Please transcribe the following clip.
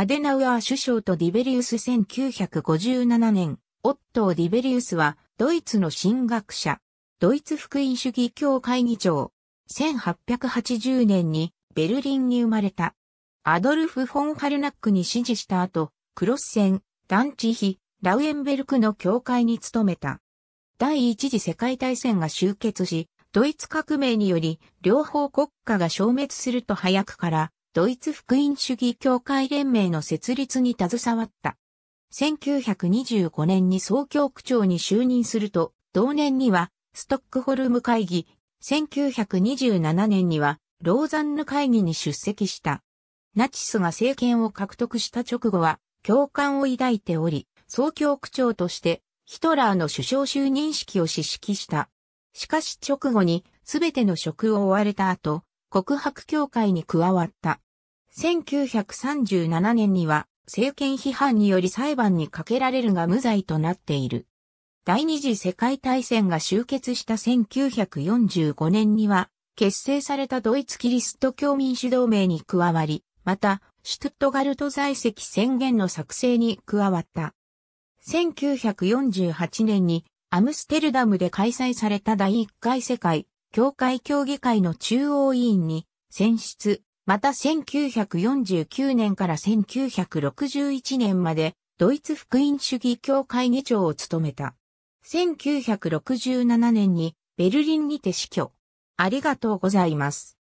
アデナウアー首相とディベリウス1957年、オットー・ディベリウスは、ドイツの神学者、ドイツ福音主義協会議長、1880年にベルリンに生まれた。アドルフ・フォン・ハルナックに支持した後、クロスセン、ダンチヒ、ラウエンベルクの教会に勤めた。第一次世界大戦が終結し、ドイツ革命により両方国家が消滅すると早くからドイツ福音主義協会連盟の設立に携わった。1925年に総教区長に就任すると、同年にはストックホルム会議、1927年にはローザンヌ会議に出席した。ナチスが政権を獲得した直後は、共感を抱いており、総教区長としてヒトラーの首相就任式を指揮した。しかし直後に全ての職を追われた後、告白協会に加わった。1937年には政権批判により裁判にかけられるが無罪となっている。第二次世界大戦が終結した1945年には、結成されたドイツキリスト教民主同盟に加わり、また、シュトゥットガルト在籍宣言の作成に加わった。1948年にアムステルダムで開催された第1回世界教会協議会の中央委員に選出、また1949年から1961年までドイツ福音主義教会議長を務めた。1967年にベルリンにて死去。ありがとうございます。